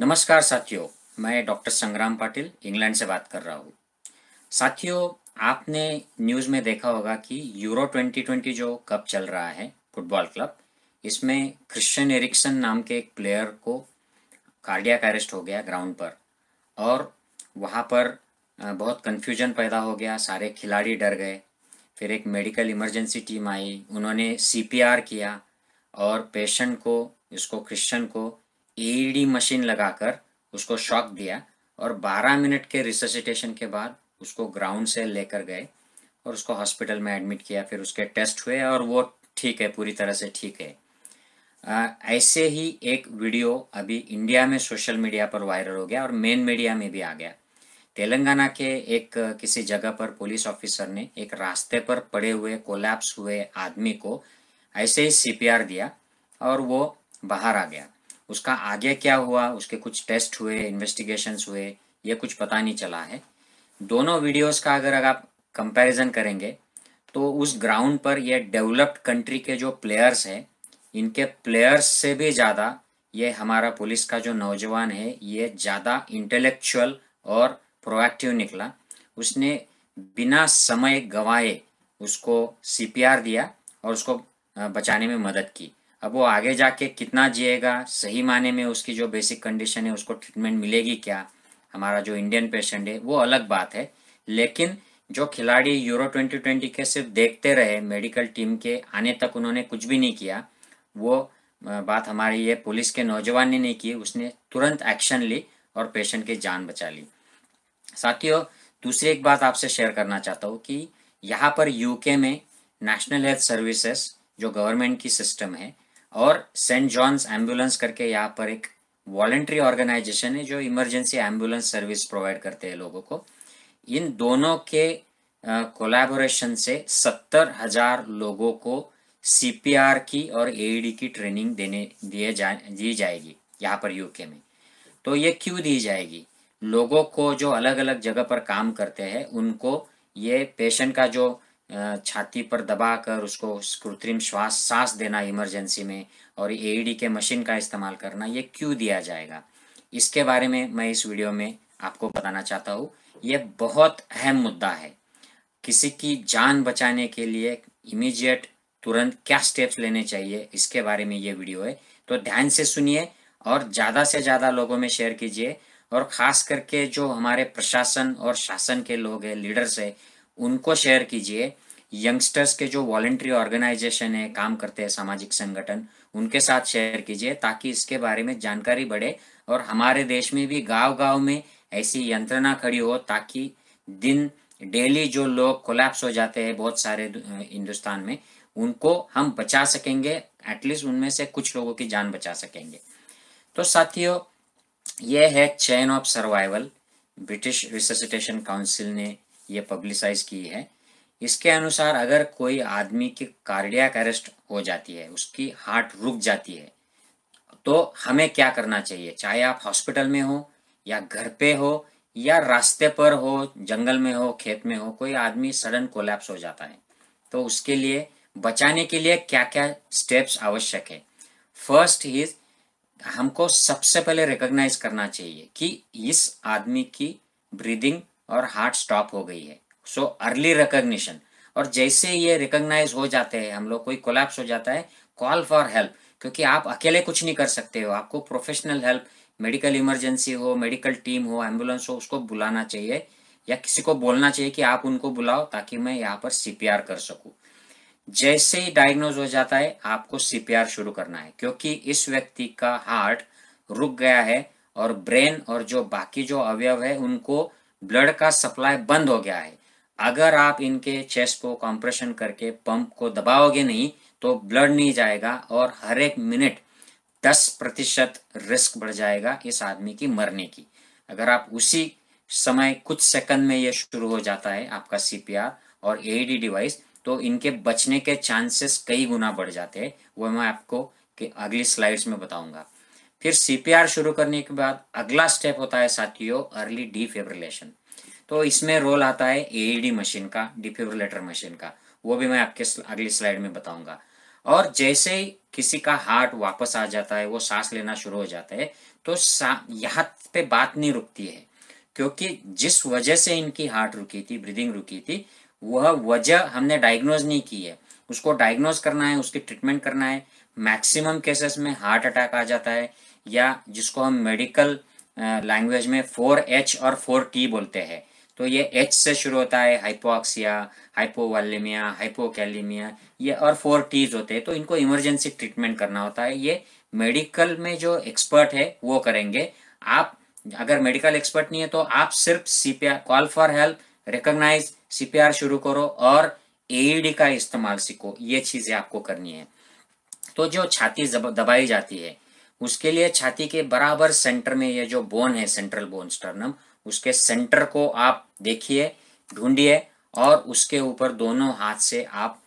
नमस्कार साथियों मैं डॉक्टर संग्राम पाटिल इंग्लैंड से बात कर रहा हूँ साथियों आपने न्यूज़ में देखा होगा कि यूरो 2020 जो कप चल रहा है फुटबॉल क्लब इसमें क्रिश्चियन एरिक्सन नाम के एक प्लेयर को कार्डियक अरेस्ट हो गया ग्राउंड पर और वहाँ पर बहुत कन्फ्यूजन पैदा हो गया सारे खिलाड़ी डर गए फिर एक मेडिकल इमरजेंसी टीम आई उन्होंने सीपीआर किया और पेशेंट को इसको क्रिश्चियन को ईडी e मशीन लगाकर उसको शॉक दिया और 12 मिनट के रिससिटेशन के बाद उसको ग्राउंड से लेकर गए और उसको हॉस्पिटल में एडमिट किया फिर उसके टेस्ट हुए और वो ठीक है पूरी तरह से ठीक है आ, ऐसे ही एक वीडियो अभी इंडिया में सोशल मीडिया पर वायरल हो गया और मेन मीडिया में भी आ गया तेलंगाना के एक किसी जगह पर पुलिस ऑफिसर ने एक रास्ते पर पड़े हुए कोलैप्स हुए आदमी को ऐसे ही सीपीआर दिया और वो बाहर आ गया उसका आगे क्या हुआ उसके कुछ टेस्ट हुए इन्वेस्टिगेशन हुए ये कुछ पता नहीं चला है दोनों वीडियोस का अगर अगर आप कंपैरिजन करेंगे तो उस ग्राउंड पर ये डेवलप्ड कंट्री के जो प्लेयर्स हैं इनके प्लेयर्स से भी ज़्यादा ये हमारा पुलिस का जो नौजवान है ये ज़्यादा इंटेलेक्चुअल और प्रोएक्टिव निकला उसने बिना समय गवाए उसको सीपीआर दिया और उसको बचाने में मदद की अब वो आगे जाके कितना जिएगा सही माने में उसकी जो बेसिक कंडीशन है उसको ट्रीटमेंट मिलेगी क्या हमारा जो इंडियन पेशेंट है वो अलग बात है लेकिन जो खिलाड़ी यूरो 2020 के सिर्फ देखते रहे मेडिकल टीम के आने तक उन्होंने कुछ भी नहीं किया वो बात हमारी ये पुलिस के नौजवान ने नहीं की उसने तुरंत एक्शन ली और पेशेंट की जान बचा ली साथियों दूसरी एक बात आपसे शेयर करना चाहता हूँ कि यहाँ पर यूके में नेशनल हेल्थ सर्विसेस जो गवर्नमेंट की सिस्टम है और सेंट जॉन्स एम्बुलेंस करके यहाँ पर एक वॉलेंट्री ऑर्गेनाइजेशन है जो इमरजेंसी एम्बुलेंस सर्विस प्रोवाइड करते हैं लोगों को इन दोनों के कोलैबोरेशन से सत्तर हजार लोगों को सीपीआर की और एईडी e की ट्रेनिंग देने दिए जा दी जाएगी यहाँ पर यूके में तो ये क्यों दी जाएगी लोगों को जो अलग अलग जगह पर काम करते हैं उनको ये पेशेंट का जो छाती पर दबाकर उसको कृत्रिम श्वास सांस देना इमरजेंसी में और एईडी e के मशीन का इस्तेमाल करना ये क्यों दिया जाएगा इसके बारे में मैं इस वीडियो में आपको बताना चाहता हूँ ये बहुत अहम मुद्दा है किसी की जान बचाने के लिए इमीडिएट तुरंत क्या स्टेप्स लेने चाहिए इसके बारे में ये वीडियो है तो ध्यान से सुनिए और ज़्यादा से ज़्यादा लोगों में शेयर कीजिए और ख़ास करके जो हमारे प्रशासन और शासन के लोग हैं लीडर्स है उनको शेयर कीजिए यंगस्टर्स के जो वॉलेंट्री ऑर्गेनाइजेशन है काम करते हैं सामाजिक संगठन उनके साथ शेयर कीजिए ताकि इसके बारे में जानकारी बढ़े और हमारे देश में भी गांव गांव में ऐसी यंत्रणा खड़ी हो ताकि दिन डेली जो लोग कोलैप्स हो जाते हैं बहुत सारे हिंदुस्तान में उनको हम बचा सकेंगे एटलीस्ट उनमें से कुछ लोगों की जान बचा सकेंगे तो साथियों ये है chain of survival British resuscitation council ने ये पब्लिसाइज की है इसके अनुसार अगर कोई आदमी की कार्डियक अरेस्ट हो जाती है उसकी हार्ट रुक जाती है तो हमें क्या करना चाहिए चाहे आप हॉस्पिटल में हो या घर पे हो या रास्ते पर हो जंगल में हो खेत में हो कोई आदमी सडन कोलैप्स हो जाता है तो उसके लिए बचाने के लिए क्या क्या स्टेप्स आवश्यक है फर्स्ट इज हमको सबसे पहले रिकोगनाइज करना चाहिए कि इस आदमी की ब्रीदिंग और हार्ट स्टॉप हो गई है सो अर्ली रिकग्निशन और जैसे ये रिकग्नाइज हो जाते हैं हम लोग कोई कोलैप्स हो जाता है कॉल फॉर हेल्प क्योंकि आप अकेले कुछ नहीं कर सकते हो आपको प्रोफेशनल हेल्प मेडिकल इमरजेंसी हो मेडिकल टीम हो एम्बुलेंस हो उसको बुलाना चाहिए या किसी को बोलना चाहिए कि आप उनको बुलाओ ताकि मैं यहाँ पर सीपीआर कर सकूं जैसे ही डायग्नोज हो जाता है आपको सीपीआर शुरू करना है क्योंकि इस व्यक्ति का हार्ट रुक गया है और ब्रेन और जो बाकी जो अवयव है उनको ब्लड का सप्लाई बंद हो गया है अगर आप इनके चेस्ट को कंप्रेशन करके पंप को दबाओगे नहीं तो ब्लड नहीं जाएगा और हर एक मिनट 10 प्रतिशत रिस्क बढ़ जाएगा इस आदमी की मरने की अगर आप उसी समय कुछ सेकंड में ये शुरू हो जाता है आपका सीपीआर और एडी डिवाइस e तो इनके बचने के चांसेस कई गुना बढ़ जाते हैं वो मैं आपको अगली स्लाइड्स में बताऊंगा फिर सीपीआर शुरू करने के बाद अगला स्टेप होता है साथियों अर्ली डीफेब्रिलेशन तो इसमें रोल आता है एईडी e मशीन का डिफ्यूबरेटर मशीन का वो भी मैं आपके अगली स्लाइड में बताऊंगा और जैसे ही किसी का हार्ट वापस आ जाता है वो सांस लेना शुरू हो जाता है तो यहाँ पे बात नहीं रुकती है क्योंकि जिस वजह से इनकी हार्ट रुकी थी ब्रीदिंग रुकी थी वह वजह हमने डायग्नोज नहीं की है उसको डायग्नोज करना है उसकी ट्रीटमेंट करना है मैक्सिमम केसेस में हार्ट अटैक आ जाता है या जिसको हम मेडिकल लैंग्वेज में फोर एच और फोर टी बोलते हैं तो ये एच से शुरू होता है हाइपोक्सिया हाइपोवालेमिया हाइपोकैलीमिया ये और फोर टीज होते हैं तो इनको इमरजेंसी ट्रीटमेंट करना होता है ये मेडिकल में जो एक्सपर्ट है वो करेंगे आप अगर मेडिकल एक्सपर्ट नहीं है तो आप सिर्फ CPR call for help recognise CPR शुरू करो और एईडी e का इस्तेमाल सीखो ये चीजें आपको करनी है तो जो छाती दबाई जाती है उसके लिए छाती के बराबर सेंटर में ये जो बोन है सेंट्रल बोन स्टर्नम उसके सेंटर को आप देखिए ढूंढिए और उसके ऊपर दोनों हाथ से आप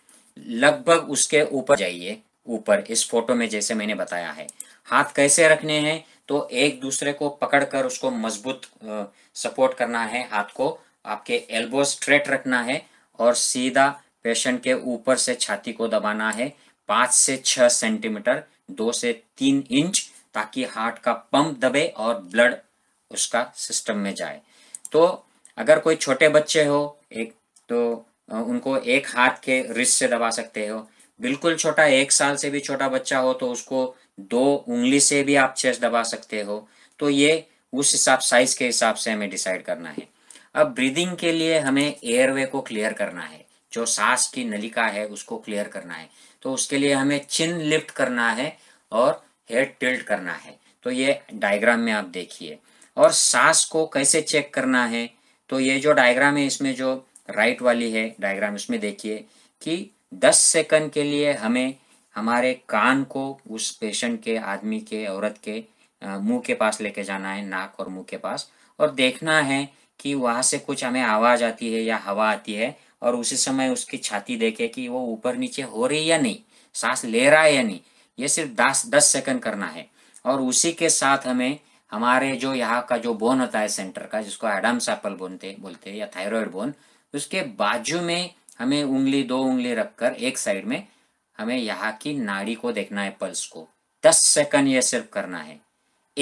लगभग उसके ऊपर जाइए ऊपर इस फोटो में जैसे मैंने बताया है हाथ कैसे रखने हैं तो एक दूसरे को पकड़कर उसको मजबूत सपोर्ट करना है हाथ को आपके एल्बो स्ट्रेट रखना है और सीधा पेशेंट के ऊपर से छाती को दबाना है पांच से छह सेंटीमीटर दो से तीन इंच ताकि हार्ट का पंप दबे और ब्लड उसका सिस्टम में जाए तो अगर कोई छोटे बच्चे हो एक तो उनको एक हाथ के रिस से दबा सकते हो बिल्कुल छोटा एक साल से भी छोटा बच्चा हो तो उसको दो उंगली से भी आप चेस्ट दबा सकते हो तो ये उस हिसाब साइज के हिसाब से हमें डिसाइड करना है अब ब्रीदिंग के लिए हमें एयरवे को क्लियर करना है जो सांस की नलिका है उसको क्लियर करना है तो उसके लिए हमें चिन लिफ्ट करना है और हेड टिल्ट करना है तो ये डायग्राम में आप देखिए और सांस को कैसे चेक करना है तो ये जो डायग्राम है इसमें जो राइट वाली है डायग्राम इसमें देखिए कि 10 सेकंड के लिए हमें हमारे कान को उस पेशेंट के आदमी के औरत के मुंह के पास लेके जाना है नाक और मुंह के पास और देखना है कि वहाँ से कुछ हमें आवाज़ आती है या हवा आती है और उसी समय उसकी छाती देखे कि वो ऊपर नीचे हो रही है या नहीं सांस ले रहा है या नहीं ये सिर्फ दस दस सेकंड करना है और उसी के साथ हमें हमारे जो यहाँ का जो बोन होता है सेंटर का जिसको एडम्स एप्पल बोनते बोलते हैं या थायराइड बोन उसके बाजू में हमें उंगली दो उंगली रखकर एक साइड में हमें यहाँ की नाड़ी को देखना है पल्स को दस सेकंड ये सिर्फ करना है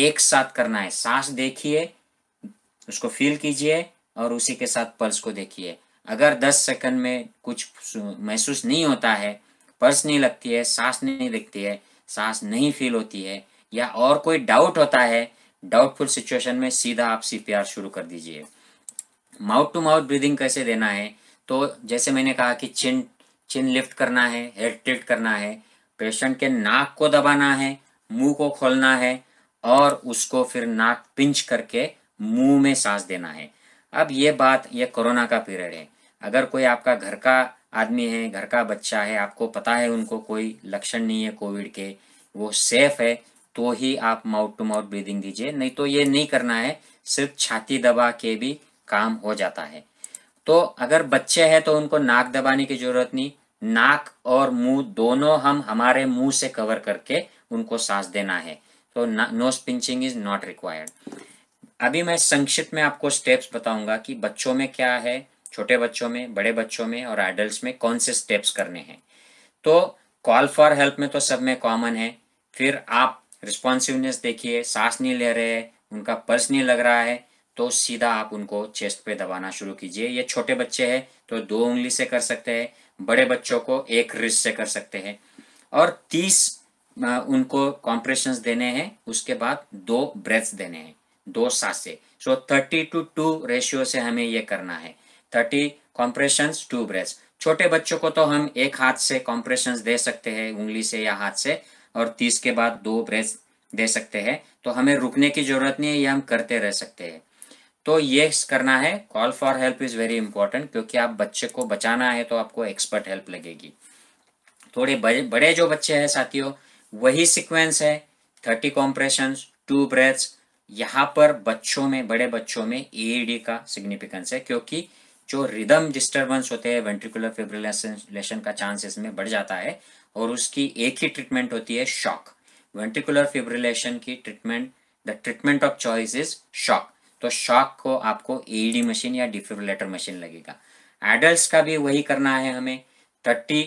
एक साथ करना है सांस देखिए उसको फील कीजिए और उसी के साथ पल्स को देखिए अगर दस सेकंड में कुछ महसूस नहीं होता है पल्स नहीं लगती है सांस नहीं दिखती है सांस नहीं फील होती है या और कोई डाउट होता है डाउटफुल सिचुएशन में सीधा आप सी शुरू कर दीजिए माउथ टू माउथ ब्रीदिंग कैसे देना है तो जैसे मैंने कहा कि चिन चिन लिफ्ट करना है हेड टिल्ट करना है पेशेंट के नाक को दबाना है मुंह को खोलना है और उसको फिर नाक पिंच करके मुंह में सांस देना है अब ये बात ये कोरोना का पीरियड है अगर कोई आपका घर का आदमी है घर का बच्चा है आपको पता है उनको कोई लक्षण नहीं है कोविड के वो सेफ है तो ही आप माउथ टू माउथ ब्रीदिंग दीजिए नहीं तो ये नहीं करना है सिर्फ छाती दबा के भी काम हो जाता है तो अगर बच्चे हैं तो उनको नाक दबाने की जरूरत नहीं नाक और मुंह दोनों हम हमारे मुंह से कवर करके उनको सांस देना है तो no pinching is not required अभी मैं संक्षिप्त में आपको स्टेप्स बताऊंगा कि बच्चों में क्या है छोटे बच्चों में बड़े बच्चों में और एडल्ट में कौन से स्टेप्स करने हैं तो कॉल फॉर हेल्प में तो सब में कॉमन है फिर आप रिस्पॉन्सिवनेस देखिए सांस नहीं ले रहे हैं उनका पल्स नहीं लग रहा है तो सीधा आप उनको चेस्ट पे दबाना शुरू कीजिए ये छोटे बच्चे हैं तो दो उंगली से कर सकते हैं बड़े बच्चों को एक रिस से कर सकते हैं और तीस उनको कॉम्प्रेशन देने हैं उसके बाद दो ब्रेथ देने हैं दो से so thirty to two ratio से हमें ये करना है थर्टी कॉम्प्रेशन टू ब्रेथ छोटे बच्चों को तो हम एक हाथ से कॉम्प्रेशन दे सकते हैं उंगली से या हाथ से और तीस के बाद दो ब्रेस दे सकते हैं तो हमें रुकने की जरूरत नहीं है ये हम करते रह सकते हैं तो ये करना है call for help is very important क्योंकि आप बच्चे को बचाना है तो आपको एक्सपर्ट हेल्प लगेगी थोड़े बड़े बड़े जो बच्चे हैं साथियों वही सिक्वेंस है थर्टी कॉम्प्रेशन टू ब्रेथ्स यहाँ पर बच्चों में बड़े बच्चों में ईडी e का सिग्निफिकेंस है क्योंकि जो रिदम डिस्टर्बेंस होते हैं वेंट्रिकुलर फेब्रिलेशन का चांसेस में बढ़ जाता है और उसकी एक ही ट्रीटमेंट होती है शॉक वेंटिकुलर फिब्रिलेशन की treatment the treatment of choice is shock तो शॉक को आपको एईडी मशीन या डिफिब्रिलेटर मशीन लगेगा एडल्ट का भी वही करना है हमें thirty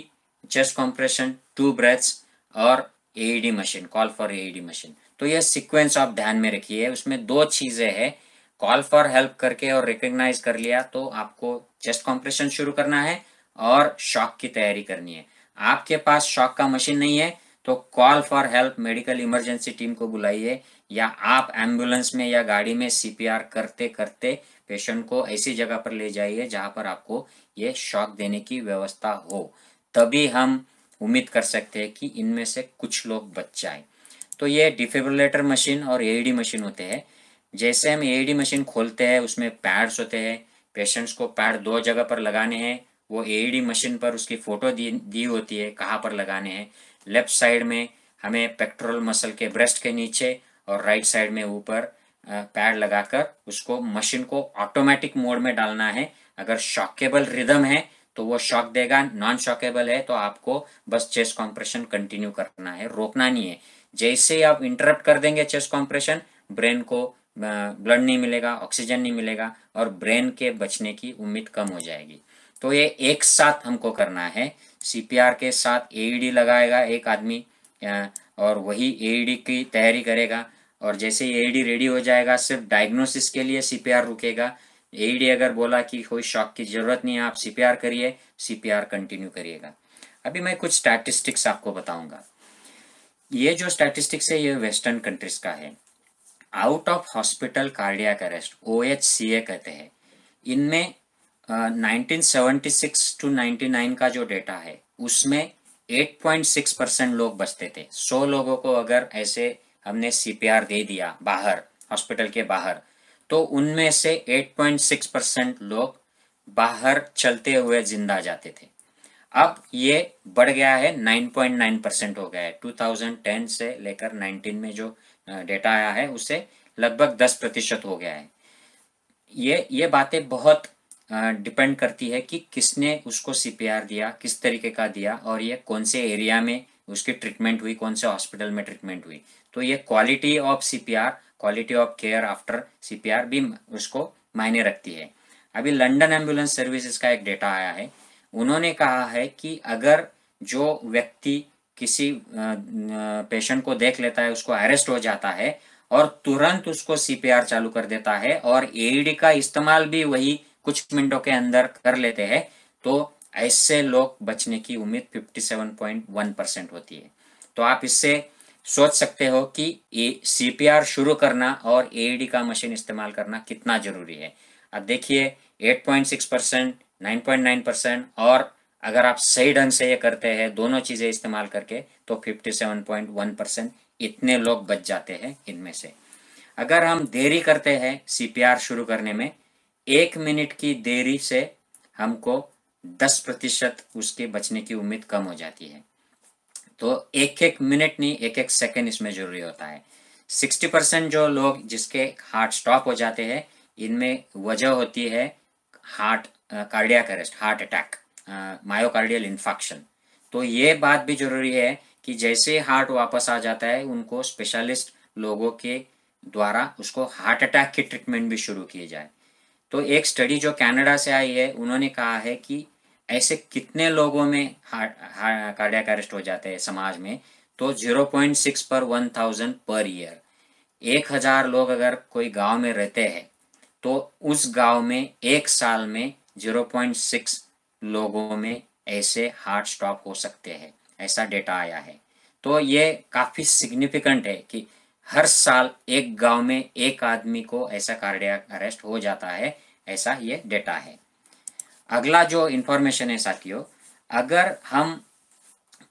chest compression two breaths और AED machine call for AED machine तो यह सिक्वेंस आप ध्यान में रखिए उसमें दो चीज़ें हैं कॉल फॉर हेल्प करके और रिकग्नाइज कर लिया तो आपको चेस्ट कॉम्प्रेशन शुरू करना है और शॉक की तैयारी करनी है आपके पास शॉक का मशीन नहीं है तो call for help medical emergency team को बुलाइए या आप एम्बुलेंस में या गाड़ी में सीपीआर करते करते पेशेंट को ऐसी जगह पर ले जाइए जहां पर आपको ये शॉक देने की व्यवस्था हो तभी हम उम्मीद कर सकते हैं कि इनमें से कुछ लोग बच जाए तो ये डिफिब्रिलेटर मशीन और एडी e मशीन होते हैं जैसे हम एडी e मशीन खोलते हैं उसमें पैड्स होते हैं पेशेंट्स को पैड दो जगह पर लगाने हैं वो एईडी मशीन पर उसकी फोटो दी दी होती है कहाँ पर लगाने हैं लेफ्ट साइड में हमें पेक्ट्रोल मसल के ब्रेस्ट के नीचे और राइट साइड में ऊपर पैड लगाकर उसको मशीन को ऑटोमेटिक मोड में डालना है अगर शॉकेबल रिदम है तो वो शॉक देगा नॉन शॉकेबल है तो आपको बस चेस्ट कॉम्प्रेशन कंटिन्यू करना है रोकना नहीं है जैसे ही आप इंटरप्ट कर देंगे चेस्ट कॉम्प्रेशन ब्रेन को ब्लड नहीं मिलेगा ऑक्सीजन नहीं मिलेगा और ब्रेन के बचने की उम्मीद कम हो जाएगी तो ये एक साथ हमको करना है सीपीआर के साथ एईडी e लगाएगा एक आदमी और वही एईडी e की तैयारी करेगा और जैसे एईडी रेडी e हो जाएगा सिर्फ डायग्नोसिस के लिए सीपीआर रुकेगा एईडी अगर बोला कि कोई शॉक की ज़रूरत नहीं है आप सीपीआर करिए सीपीआर कंटिन्यू करिएगा अभी मैं कुछ स्टैटिस्टिक्स आपको बताऊंगा ये जो स्टैटिस्टिक्स है ये वेस्टर्न कंट्रीज का है out of hospital cardiac arrest ओ कहते हैं इनमें nineteen seventy six to 99 nine का जो डेटा है उसमें एट पॉइंट सिक्स परसेंट लोग बचते थे सौ लोगों को अगर ऐसे हमने सीपीआर दे दिया बाहर हॉस्पिटल के बाहर तो उनमें से 8.6 परसेंट लोग बाहर चलते हुए जिंदा जाते थे अब ये बढ़ गया है 9.9 परसेंट हो गया है 2010 से लेकर 19 में जो डेटा आया है उसे लगभग 10 प्रतिशत हो गया है ये ये बातें बहुत डिपेंड करती है कि किसने उसको सीपीआर दिया किस तरीके का दिया और ये कौन से एरिया में उसकी ट्रीटमेंट हुई कौन से हॉस्पिटल में ट्रीटमेंट हुई तो ये quality of CPR quality of care after CPR भी उसको मायने रखती है अभी लंडन एम्बुलेंस सर्विसेज का एक डेटा आया है उन्होंने कहा है कि अगर जो व्यक्ति किसी पेशेंट को देख लेता है उसको अरेस्ट हो जाता है और तुरंत उसको सीपीआर चालू कर देता है और एईडी e का इस्तेमाल भी वही कुछ मिनटों के अंदर कर लेते हैं तो ऐसे लोग बचने की उम्मीद 57.1 परसेंट होती है तो आप इससे सोच सकते हो कि ये सीपीआर शुरू करना और एडी e का मशीन इस्तेमाल करना कितना जरूरी है अब देखिए 8.6 परसेंट नाइन परसेंट और अगर आप सही ढंग से ये करते हैं दोनों चीज़ें इस्तेमाल करके तो 57.1 परसेंट इतने लोग बच जाते हैं इनमें से अगर हम देरी करते हैं सीपीआर शुरू करने में एक मिनट की देरी से हमको दस प्रतिशत उसके बचने की उम्मीद कम हो जाती है तो एक एक मिनट नहीं एक एक सेकेंड इसमें जरूरी होता है सिक्सटी परसेंट जो लोग जिसके हार्ट स्टॉप हो जाते हैं इनमें वजह होती है heart cardiac arrest heart attack myocardial infection तो ये बात भी जरूरी है कि जैसे हार्ट वापस आ जाता है उनको स्पेशलिस्ट लोगों के द्वारा उसको हार्ट अटैक की ट्रीटमेंट भी शुरू की जाए तो एक स्टडी जो कनाडा से आई है उन्होंने कहा है कि ऐसे कितने लोगों में कार्डिया अरेस्ट हो जाते हैं समाज में तो 0.6 पर 1000 पर ईयर एक हजार लोग अगर कोई गांव में रहते हैं तो उस गांव में एक साल में 0.6 लोगों में ऐसे हार्ट स्टॉप हो सकते हैं ऐसा डेटा आया है तो ये काफ़ी सिग्निफिकेंट है कि हर साल एक गांव में एक आदमी को ऐसा कार्डिया अरेस्ट हो जाता है ऐसा ये डेटा है अगला जो इंफॉर्मेशन है साथियों अगर हम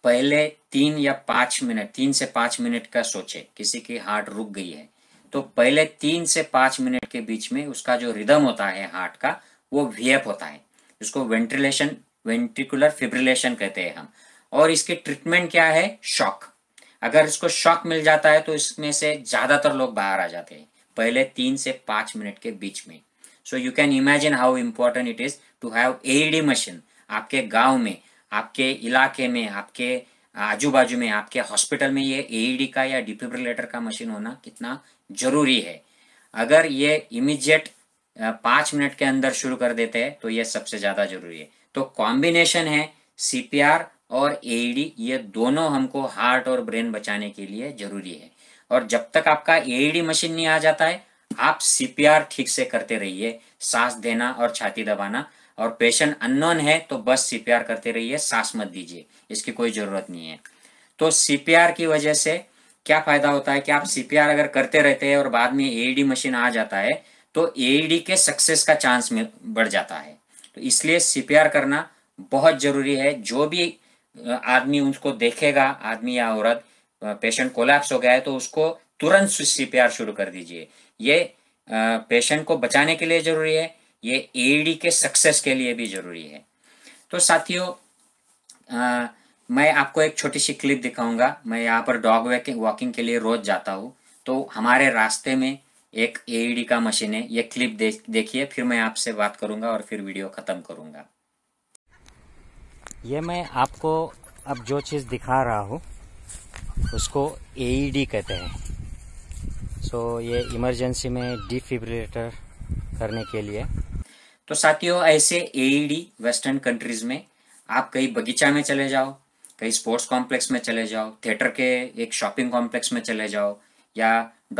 पहले तीन या पांच मिनट तीन से पांच मिनट का सोचे किसी की हार्ट रुक गई है तो पहले तीन से पांच मिनट के बीच में उसका जो रिदम होता है हार्ट का वो वीएफ होता है इसको वेंटिलेशन वेंट्रिकुलर फिब्रिलेशन कहते हैं हम और इसके ट्रीटमेंट क्या है शॉक अगर इसको शॉक मिल जाता है तो इसमें से ज़्यादातर लोग बाहर आ जाते हैं पहले तीन से पांच मिनट के बीच में so you can imagine how important it is to have AED machine आपके गांव में आपके इलाके में आपके आजू बाजू में आपके हॉस्पिटल में ये एडी e का या डिफिब्रिलेटर का मशीन होना कितना ज़रूरी है अगर ये इमीजिएट पांच मिनट के अंदर शुरू कर देते हैं तो ये सबसे ज़्यादा ज़रूरी है तो कॉम्बिनेशन है सीपीआर और एईडी e ये दोनों हमको हार्ट और ब्रेन बचाने के लिए जरूरी है और जब तक आपका एईडी मशीन e नहीं आ जाता है आप सीपीआर ठीक से करते रहिए सांस देना और छाती दबाना और पेशेंट अननोन है तो बस सीपीआर करते रहिए सांस मत दीजिए इसकी कोई ज़रूरत नहीं है तो सीपीआर की वजह से क्या फ़ायदा होता है कि आप सीपीआर अगर करते रहते हैं और बाद में एईडी मशीन e आ जाता है तो एईडी के सक्सेस का चांस बढ़ जाता है तो इसलिए सीपीआर करना बहुत ज़रूरी है जो भी आदमी उसको देखेगा आदमी या औरत पेशेंट कोलैप्स हो गया है तो उसको तुरंत सीपीआर शुरू कर दीजिए ये पेशेंट को बचाने के लिए जरूरी है ये एडी e के सक्सेस के लिए भी जरूरी है तो साथियों मैं आपको एक छोटी सी क्लिप दिखाऊंगा मैं यहाँ पर डॉग वॉकिंग के लिए रोज जाता हूँ तो हमारे रास्ते में एक एडी e का मशीन है ये क्लिप देखिए फिर मैं आपसे बात करूंगा और फिर वीडियो ख़त्म करूंगा ये मैं आपको अब जो चीज़ दिखा रहा हूँ उसको एईडी e कहते हैं सो so, ये इमरजेंसी में डिफिब्रिलेटर करने के लिए तो साथियों ऐसे एईडी वेस्टर्न कंट्रीज में आप कहीं बगीचा में चले जाओ कहीं स्पोर्ट्स कॉम्प्लेक्स में चले जाओ थिएटर के एक शॉपिंग कॉम्प्लेक्स में चले जाओ या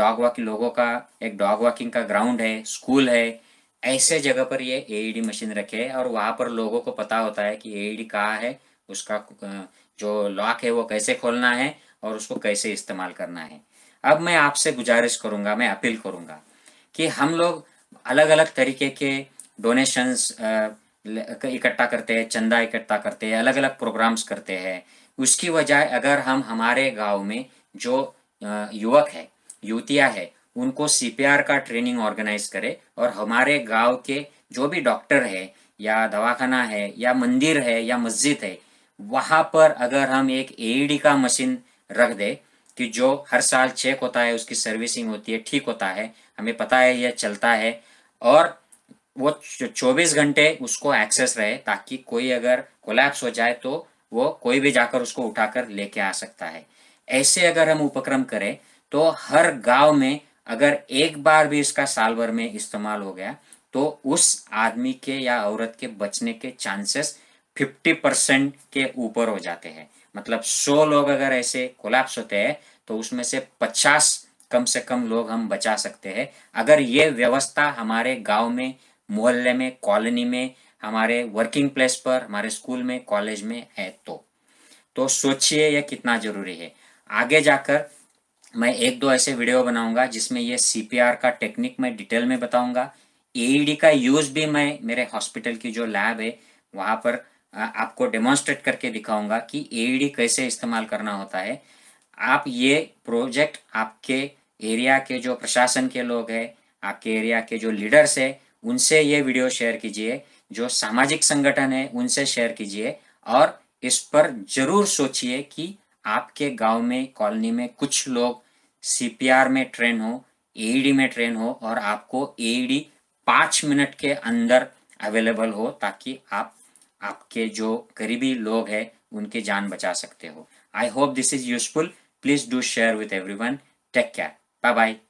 डॉग वॉकिंग लोगों का एक डॉग वॉकिंग का ग्राउंड है स्कूल है ऐसे जगह पर ये एईडी e मशीन रखे है और वहाँ पर लोगों को पता होता है कि एईडी e कहाँ है उसका जो लॉक है वो कैसे खोलना है और उसको कैसे इस्तेमाल करना है अब मैं आपसे गुजारिश करूंगा मैं अपील करूंगा कि हम लोग अलग अलग तरीके के डोनेशंस इकट्ठा करते हैं चंदा इकट्ठा करते हैं अलग अलग प्रोग्राम्स करते हैं उसकी वजह अगर हम हमारे गांव में जो युवक है युवतिया है उनको सीपीआर का ट्रेनिंग ऑर्गेनाइज करे और हमारे गांव के जो भी डॉक्टर है या दवाखाना है या मंदिर है या मस्जिद है वहां पर अगर हम एक एईडी e का मशीन रख दे कि जो हर साल चेक होता है उसकी सर्विसिंग होती है ठीक होता है हमें पता है यह चलता है और वो 24 घंटे उसको एक्सेस रहे ताकि कोई अगर कोलैप्स हो जाए तो वो कोई भी जाकर उसको उठाकर लेके आ सकता है ऐसे अगर हम उपक्रम करें तो हर गांव में अगर एक बार भी इसका साल भर में इस्तेमाल हो गया तो उस आदमी के या औरत के बचने के चांसेस 50 परसेंट के ऊपर हो जाते हैं मतलब 100 लोग अगर ऐसे कोलैप्स होते हैं तो उसमें से 50 कम से कम लोग हम बचा सकते हैं अगर ये व्यवस्था हमारे गांव में मोहल्ले में कॉलोनी में हमारे वर्किंग प्लेस पर हमारे स्कूल में कॉलेज में है तो तो सोचिए यह कितना जरूरी है आगे जाकर मैं एक दो ऐसे वीडियो बनाऊंगा जिसमें ये सीपीआर का टेक्निक मैं डिटेल में बताऊंगा एईडी e का यूज भी मैं मेरे हॉस्पिटल की जो लैब है वहां पर आपको डेमोन्स्ट्रेट करके दिखाऊंगा कि एईडी e कैसे इस्तेमाल करना होता है आप ये प्रोजेक्ट आपके एरिया के जो प्रशासन के लोग है आपके एरिया के जो लीडर्स है उनसे ये वीडियो शेयर कीजिए जो सामाजिक संगठन है उनसे शेयर कीजिए और इस पर जरूर सोचिए कि आपके गांव में कॉलोनी में कुछ लोग सीपीआर में ट्रेन हो एडी e में ट्रेन हो और आपको एडी e पाँच मिनट के अंदर अवेलेबल हो ताकि आप आपके जो करीबी लोग हैं उनके जान बचा सकते हो I hope this is useful please do share with everyone take care bye bye